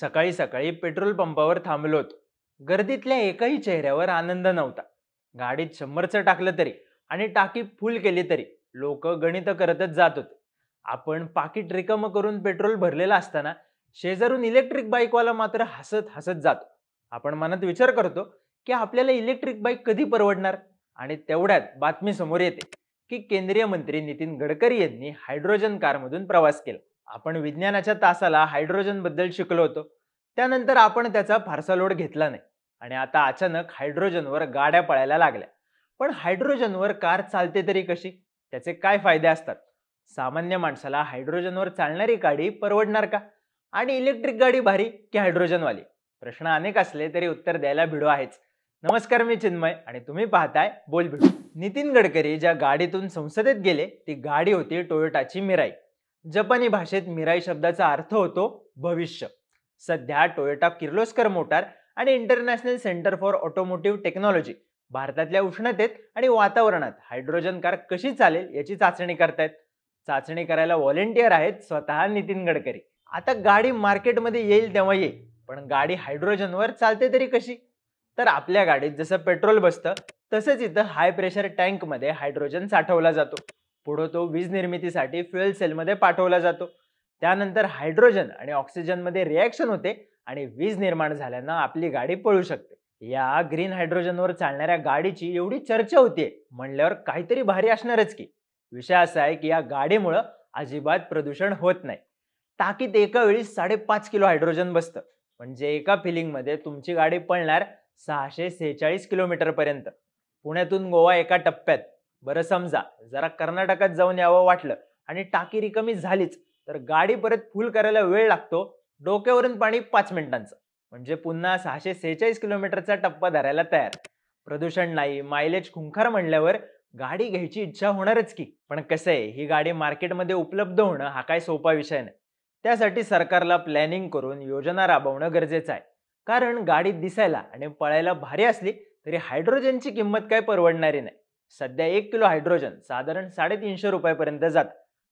सकाळी सकाळी पेट्रोल पंपावर थांबलो होतो गर्दीतल्या एकाही चेहऱ्यावर आनंद नव्हता गाडीत शंभरचं टाकलं तरी आणि टाकी फुल केली तरी लोक गणित करतच जात होते आपण पाकिट रिकम करून पेट्रोल भरलेला असताना शेजारून इलेक्ट्रिक बाईकवाला मात्र हसत हसत जातो आपण मनात विचार करतो की आपल्याला इलेक्ट्रिक बाईक कधी परवडणार आणि तेवढ्यात बातमी समोर येते की केंद्रीय मंत्री नितीन गडकरी यांनी हायड्रोजन कारमधून प्रवास केला आपण विज्ञानाच्या तासाला हायड्रोजनबद्दल शिकलो होतो त्यानंतर आपण त्याचा फारसा लोड घेतला नाही आणि आता अचानक हायड्रोजनवर गाड्या पळायला लागल्या पण हायड्रोजनवर कार चालते तरी कशी त्याचे काय फायदे असतात सामान्य माणसाला हायड्रोजनवर चालणारी गाडी परवडणार का आणि इलेक्ट्रिक गाडी भारी की हायड्रोजनवाली प्रश्न अनेक असले तरी उत्तर द्यायला भिडो आहेच नमस्कार मी चिन्मय आणि तुम्ही पाहताय बोल भिडू नितीन गडकरी ज्या गाडीतून संसदेत गेले ती गाडी होती टोयोटाची मिराई जपानी भाषेत मिराई शब्दाचा अर्थ होतो भविष्य सध्या टोयोटा किर्लोस्कर मोटार आणि international centre for automotive technology भारतातल्या उष्णतेत आणि वातावरणात हायड्रोजन कार कशी चालेल याची चाचणी करतायत चाचणी करायला व्हॉलेंटियर आहेत स्वतः नितीन गडकरी आता गाडी मार्केटमध्ये येईल तेव्हा येईल पण गाडी हायड्रोजनवर चालते तरी कशी तर आपल्या गाडीत जसं पेट्रोल बसतं तसंच इथं हाय प्रेशर टँकमध्ये हायड्रोजन साठवला जातो पुढं तो वीज निर्मितीसाठी फ्युएल सेलमध्ये पाठवला जातो त्यानंतर हायड्रोजन आणि ऑक्सिजनमध्ये रिॲक्शन होते आणि वीज निर्माण झाल्यानं आपली गाडी पळू शकते या ग्रीन हायड्रोजनवर चालणाऱ्या गाडीची एवढी चर्चा होतीये म्हणल्यावर काहीतरी भारी असणारच की विषय असा आहे की या गाडीमुळं अजिबात प्रदूषण होत नाही टाकीत एका वेळी साडेपाच किलो हायड्रोजन बसतं म्हणजे एका फिलिंगमध्ये तुमची गाडी पळणार सहाशे सेहेचाळीस किलोमीटरपर्यंत पुण्यातून गोवा एका टप्प्यात बरं समजा जरा कर्नाटकात जाऊन यावं वाटलं आणि टाकी रिकमी झालीच तर गाडी परत फुल करायला वेळ लागतो डोक्यावरून पाणी पाच मिनिटांचं म्हणजे पुन्हा सहाशे सेहेचाळीस किलोमीटरचा टप्पा धरायला तयार प्रदूषण नाही मायलेज खुंखार म्हणल्यावर गाडी घ्यायची इच्छा होणारच की पण कसं आहे ही गाडी मार्केटमध्ये उपलब्ध होणं हा काय सोपा विषय नाही त्यासाठी सरकारला प्लॅनिंग करून योजना राबवणं गरजेचं आहे कारण गाडी दिसायला आणि पळायला भारी असली तरी हायड्रोजनची किंमत काय परवडणारी नाही सध्या एक किलो हायड्रोजन साधारण साडेतीनशे रुपयापर्यंत जात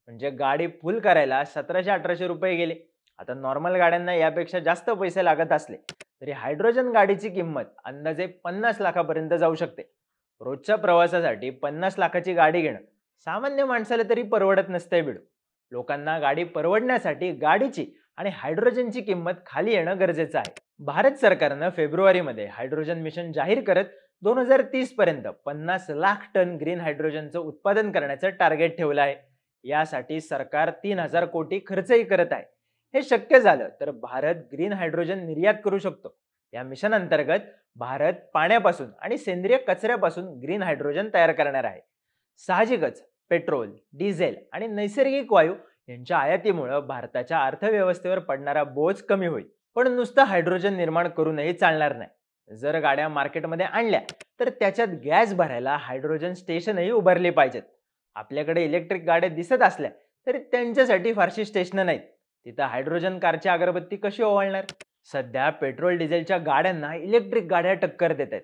म्हणजे गाडी फुल करायला सतराशे अठराशे रुपये गेले आता नॉर्मल गाड्यांना यापेक्षा जास्त पैसे लागत असले तरी हायड्रोजन गाडीची किंमत अंदाजे पन्नास लाखापर्यंत जाऊ शकते रोजच्या प्रवासासाठी पन्नास लाखाची गाडी घेणं सामान्य माणसाला तरी परवडत नसतंय बिडू लोकांना गाडी परवडण्यासाठी गाडीची आणि हायड्रोजनची किंमत खाली येणं गरजेचं आहे भारत सरकारनं फेब्रुवारीमध्ये हायड्रोजन मिशन जाहीर करत दोन हजार तीस पर्यंत पन्नास लाख टन ग्रीन हायड्रोजनचं उत्पादन करण्याचं टार्गेट ठेवलं आहे यासाठी सरकार तीन हजार कोटी खर्चही करत आहे हे शक्य झालं तर भारत ग्रीन हायड्रोजन निर्यात करू शकतो या मिशन अंतर्गत भारत पाण्यापासून आणि सेंद्रिय कचऱ्यापासून ग्रीन हायड्रोजन तयार करणार आहे साहजिकच पेट्रोल डिझेल आणि नैसर्गिक वायू यांच्या आयातीमुळं भारताच्या अर्थव्यवस्थेवर पडणारा बोज कमी होईल पण नुसतं हायड्रोजन निर्माण करूनही चालणार नाही जर गाड्या मार्केटमध्ये आणल्या तर त्याच्यात गॅस भरायला हायड्रोजन स्टेशनही उभारले पाहिजेत आपल्याकडे इलेक्ट्रिक गाड्या दिसत असल्या तरी त्यांच्यासाठी फारशी स्टेशनं नाहीत तिथं हायड्रोजन कारची अगरबत्ती कशी ओवाळणार सध्या पेट्रोल डिझेलच्या गाड्यांना इलेक्ट्रिक गाड्या टक्कर देत आहेत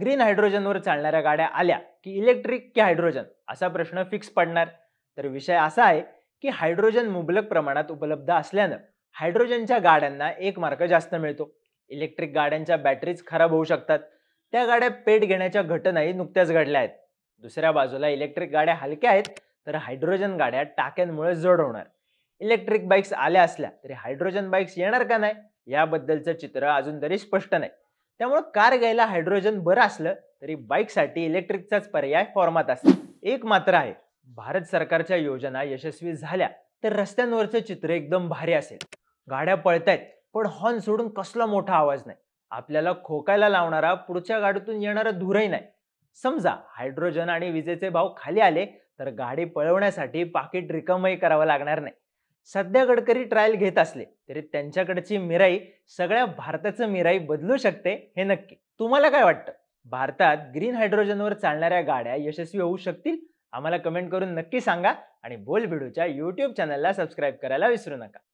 ग्रीन हायड्रोजनवर चालणाऱ्या गाड्या आल्या की इलेक्ट्रिक की हायड्रोजन असा प्रश्न फिक्स पडणार तर विषय असा आहे की हायड्रोजन मुबलक प्रमाणात उपलब्ध असल्यानं हायड्रोजनच्या गाड्यांना एक मार्क जास्त मिळतो इलेक्ट्रिक गाड्यांच्या बॅटरीज खराब होऊ शकतात त्या गाड्या पेट घेण्याच्या घटनाही नुकत्याच घडल्या आहेत दुसऱ्या बाजूला इलेक्ट्रिक गाड्या हलक्या आहेत तर हायड्रोजन गाड्या टाक्यांमुळे जड होणार इलेक्ट्रिक बाईक्स आल्या असल्या तरी हायड्रोजन बाईक्स येणार का नाही याबद्दलचं चित्र अजून तरी स्पष्ट नाही त्यामुळे कार घ्यायला हायड्रोजन बरं असलं तरी बाईकसाठी इलेक्ट्रिकचाच पर्याय फॉर्मात असेल एक मात्र आहे भारत सरकारच्या योजना यशस्वी झाल्या तर रस्त्यांवरचं चित्र एकदम भारी असेल गाड्या पळतायत पण हॉर्न सोडून कसला मोठा आवाज नाही आपल्याला खोकायला लावणारा पुढच्या गाडीतून येणारा धुरही नाही समजा हायड्रोजन आणि विजेचे भाव खाली आले तर गाडी पळवण्यासाठी पाकिट रिकमही करावं लागणार नाही सध्या गडकरी ट्रायल घेत असले तरी त्यांच्याकडची मिराई सगळ्या भारताचं मिराई बदलू शकते हे नक्की तुम्हाला काय वाटतं भारतात ग्रीन हायड्रोजनवर चालणाऱ्या गाड्या यशस्वी होऊ शकतील आम्हाला कमेंट करून नक्की सांगा आणि बोल भिडूच्या यूट्यूब चॅनलला सबस्क्राईब करायला विसरू नका